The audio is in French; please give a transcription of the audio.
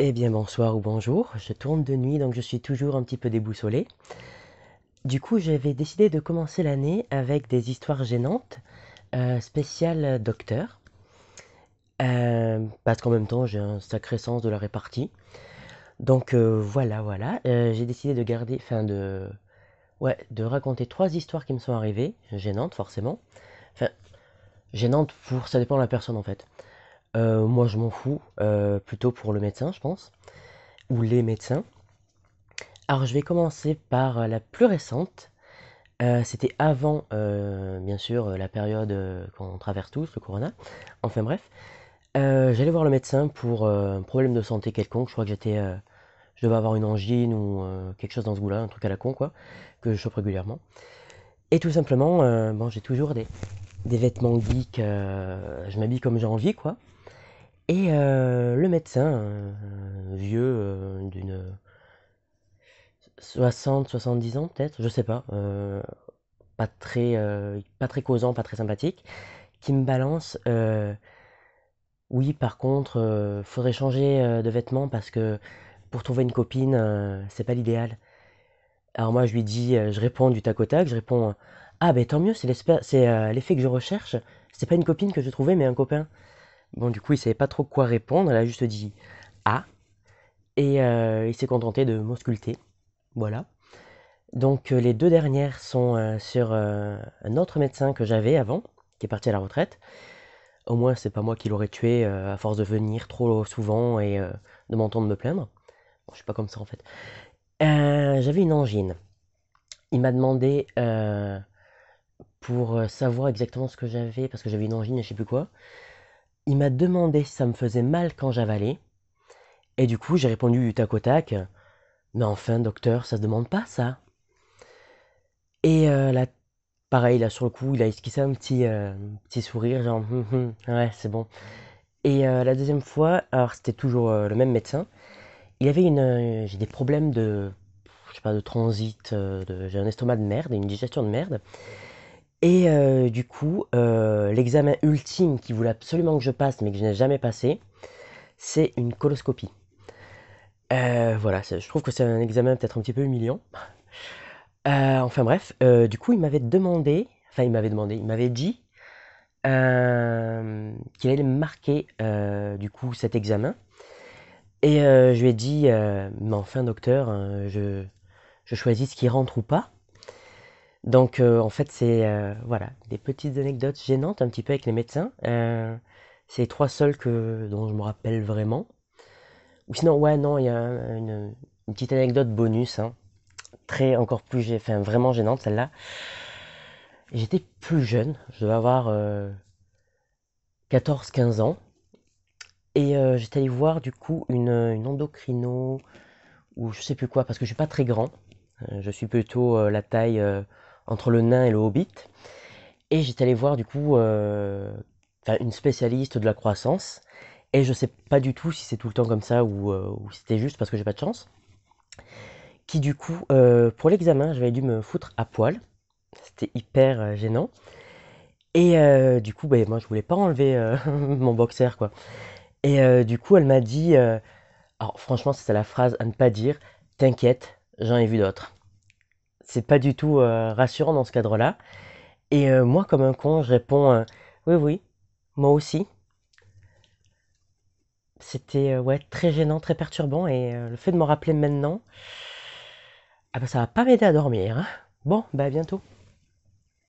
Eh bien bonsoir ou bonjour, je tourne de nuit donc je suis toujours un petit peu déboussolé. Du coup j'avais décidé de commencer l'année avec des histoires gênantes euh, spéciales docteur. Euh, parce qu'en même temps j'ai un sacré sens de la répartie. Donc euh, voilà voilà, j'ai décidé de garder, enfin de... Ouais, de raconter trois histoires qui me sont arrivées, gênantes forcément. Enfin, gênantes pour, ça dépend de la personne en fait. Euh, moi, je m'en fous, euh, plutôt pour le médecin, je pense, ou les médecins. Alors, je vais commencer par euh, la plus récente. C'était avant, bien sûr, la période qu'on traverse tous, le corona. Enfin bref, j'allais voir le médecin pour un problème de santé quelconque. Je crois que j'étais, je devais avoir une angine ou quelque chose dans ce goût-là, un truc à la con, quoi, que je chope régulièrement. Et tout simplement, bon, j'ai toujours des, des vêtements geeks, je m'habille comme j'ai envie, quoi. Et euh, le médecin, euh, vieux euh, d'une 60, 70 ans peut-être, je sais pas, pas, très, pas très causant, pas très sympathique, qui me balance Oui, par contre, faudrait changer de vêtements parce que pour trouver une copine, c'est pas l'idéal. Alors moi, je lui dis, je réponds du tac au tac, je réponds Ah, ben tant mieux, c'est l'effet que je recherche, c'est pas une copine que je trouvais, mais un copain. Bon, du coup, il savait pas trop quoi répondre. Elle a juste dit Ah. Et euh, il s'est contenté de m'ausculter. Voilà. Donc, euh, les deux dernières sont euh, sur un autre médecin que j'avais avant, qui est parti à la retraite. Au moins, c'est pas moi qui l'aurais tué à force de venir trop souvent et de m'entendre me plaindre. Bon, je suis pas comme ça en fait. j'avais une angine. Il m'a demandé pour savoir exactement ce que j'avais, parce que j'avais une angine et je sais plus quoi il m'a demandé si ça me faisait mal quand j'avalais. Et du coup, j'ai répondu du tac Mais enfin, docteur, ça se demande pas, ça. Et euh, là, pareil, là, sur le coup, il a esquissé un petit, euh, petit sourire, genre, hum, hum, hum, ouais, c'est bon. Et euh, la deuxième fois, alors c'était toujours le même médecin. Il avait une, j'ai des problèmes de, je pas, de transit, j'ai un estomac de merde une digestion de merde. Et euh, du coup, euh, l'examen ultime qu'il voulait absolument que je passe, mais que je n'ai jamais passé, c'est une coloscopie. Euh, voilà, je trouve que c'est un examen peut-être un petit peu humiliant. enfin bref, du coup, il m'avait demandé, enfin il m'avait demandé, il m'avait dit qu'il allait marquer du coup cet examen. Et je lui ai dit, mais enfin docteur, hein, je, je choisis ce qui rentre ou pas. Donc euh, en fait c'est euh, voilà des petites anecdotes gênantes un petit peu avec les médecins. Euh, c'est trois seuls que dont je me rappelle vraiment. Ou sinon ouais non il y a une, petite anecdote bonus hein. très encore plus enfin, vraiment gênante celle-là. J'étais plus jeune, je devais avoir 14-15 ans et j'étais allé voir du coup une, une endocrino ou je sais plus quoi parce que je suis pas très grand. Je suis plutôt la taille entre le nain et le hobbit. Et j'étais allé voir du coup euh, une spécialiste de la croissance. Et je sais pas du tout si c'est tout le temps comme ça ou, euh, si c'était juste parce que j'ai pas de chance. Qui du coup, euh, pour l'examen, j'avais dû me foutre à poil. C'était hyper gênant. Et du coup, ben, moi je voulais pas enlever mon boxer quoi. Et du coup, elle m'a dit, alors franchement, c'était la phrase à ne pas dire, t'inquiète, j'en ai vu d'autres c'est pas du tout euh, rassurant dans ce cadre-là. Et euh, moi, comme un con, je réponds euh, oui, oui, moi aussi. C'était ouais, très gênant, très perturbant, et le fait de m'en rappeler maintenant, ah bah, ça va pas m'aider à dormir. Hein. Bon, bah à bientôt.